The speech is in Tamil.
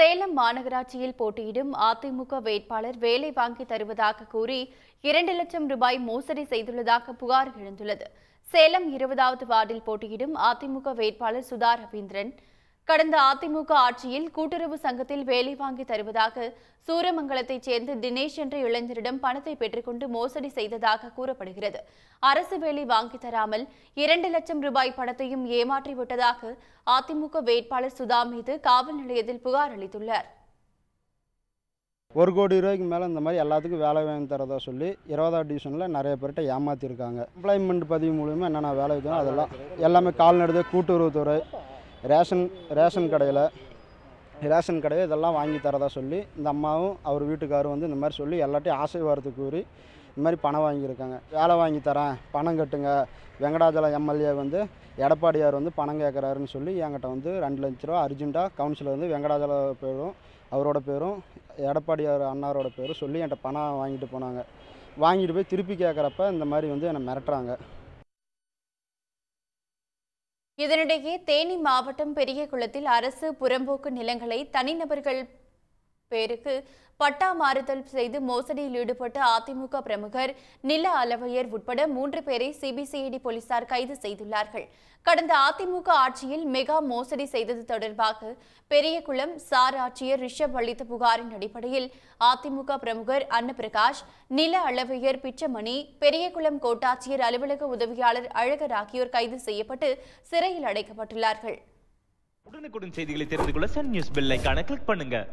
சேலம் மாநகராட்சியில் போட்டியிடும் அதிமுக வேட்பாளர் வேலை வாங்கி தருவதாக கூறி இரண்டு லட்சம் ரூபாய் மோசடி செய்துள்ளதாக புகார் எழுந்துள்ளது சேலம் இருபதாவது வார்டில் போட்டியிடும் அதிமுக வேட்பாளர் சுதா ரவீந்திரன் கடந்த அதிமுக ஆட்சியில் கூட்டுறவு சங்கத்தில் வேலை வாங்கி தருவதாக சூரமங்கலத்தைச் சேர்ந்த தினேஷ் என்ற இளைஞரிடம் பணத்தை பெற்றுக்கொண்டு மோசடி செய்ததாக கூறப்படுகிறது அரசு வேலை வாங்கி தராமல் இரண்டு லட்சம் ரூபாய் பணத்தையும் ஏமாற்றிவிட்டதாக அதிமுக வேட்பாளர் சுதா மீது காவல் நிலையத்தில் புகார் அளித்துள்ளார் ஒரு கோடி ரூபாய்க்கு மேலே இந்த மாதிரி எல்லாத்துக்கும் வேலை வாங்கி தரதா சொல்லி இருபதாவது டிவிஷனில் நிறைய பேர்கிட்ட ஏமாற்றிருக்காங்க எம்ப்ளாய்மெண்ட் பதிவு மூலிமா என்னென்ன வேலை வைக்கணும் அதெல்லாம் எல்லாமே கால்நடை கூட்டுறவுத்துறை ரேஷன் ரேஷன் கடையில் ரேஷன் கடையில் இதெல்லாம் வாங்கி தரதா சொல்லி இந்த அம்மாவும் அவர் வீட்டுக்காரும் வந்து இந்த மாதிரி சொல்லி எல்லாத்தையும் ஆசைவாரத்து கூறி இந்த மாதிரி பணம் வாங்கியிருக்காங்க வேலை வாங்கி தரேன் பணம் கட்டுங்க வெங்கடாஜலம் எம்எல்ஏ வந்து எடப்பாடியார் வந்து பணம் கேட்குறாருன்னு சொல்லி என்கிட்ட வந்து ரெண்டு லட்ச ரூபா அர்ஜென்ட்டாக கவுன்சிலர் வந்து வெங்கடாஜல பேரும் அவரோட பேரும் எடப்பாடியார் அண்ணாரோட பேரும் சொல்லி என்கிட்ட பணம் வாங்கிட்டு போனாங்க வாங்கிட்டு போய் திருப்பி கேட்குறப்ப இந்த மாதிரி வந்து என்னை மிரட்டுறாங்க இதனிடையே தேனி மாவட்டம் பெரியகுளத்தில் அரசு புறம்போக்கு நிலங்களை தனிநபர்கள் பேருக்கு பட்டா மாறுதல் செய்து மோசடியில் ஈடுபட்ட அதிமுக பிரமுகர் நில அலவையர் உட்பட மூன்று பேரை சிபிசிஐடி போலீசார் கைது செய்துள்ளார்கள் கடந்த அதிமுக ஆட்சியில் மெகா மோசடி செய்தது தொடர்பாக பெரியகுளம் சார் ஆட்சியர் ரிஷப் அளித்த புகாரின் அடிப்படையில் அதிமுக பிரமுகர் அன்னபிரகாஷ் நில அளவையர் பிச்சமணி பெரியகுளம் கோட்டாட்சியர் அலுவலக உதவியாளர் அழகர் ஆகியோர் கைது செய்யப்பட்டு சிறையில் அடைக்கப்பட்டுள்ளார்கள் உடனுக்குடன் செய்திகளை தெரிந்து கொள்ள சன் நியூஸ் பெல் கிளிக் பண்ணுங்க